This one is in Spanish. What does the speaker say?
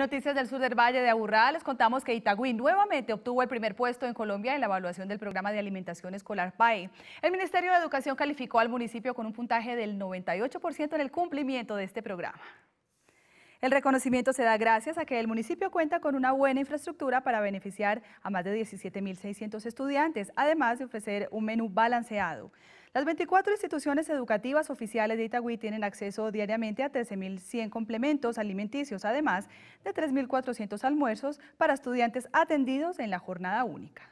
Noticias del sur del Valle de Aburrá, les contamos que Itagüí nuevamente obtuvo el primer puesto en Colombia en la evaluación del programa de alimentación escolar PAE. El Ministerio de Educación calificó al municipio con un puntaje del 98% en el cumplimiento de este programa. El reconocimiento se da gracias a que el municipio cuenta con una buena infraestructura para beneficiar a más de 17.600 estudiantes, además de ofrecer un menú balanceado. Las 24 instituciones educativas oficiales de Itagüí tienen acceso diariamente a 13.100 complementos alimenticios, además de 3.400 almuerzos para estudiantes atendidos en la jornada única.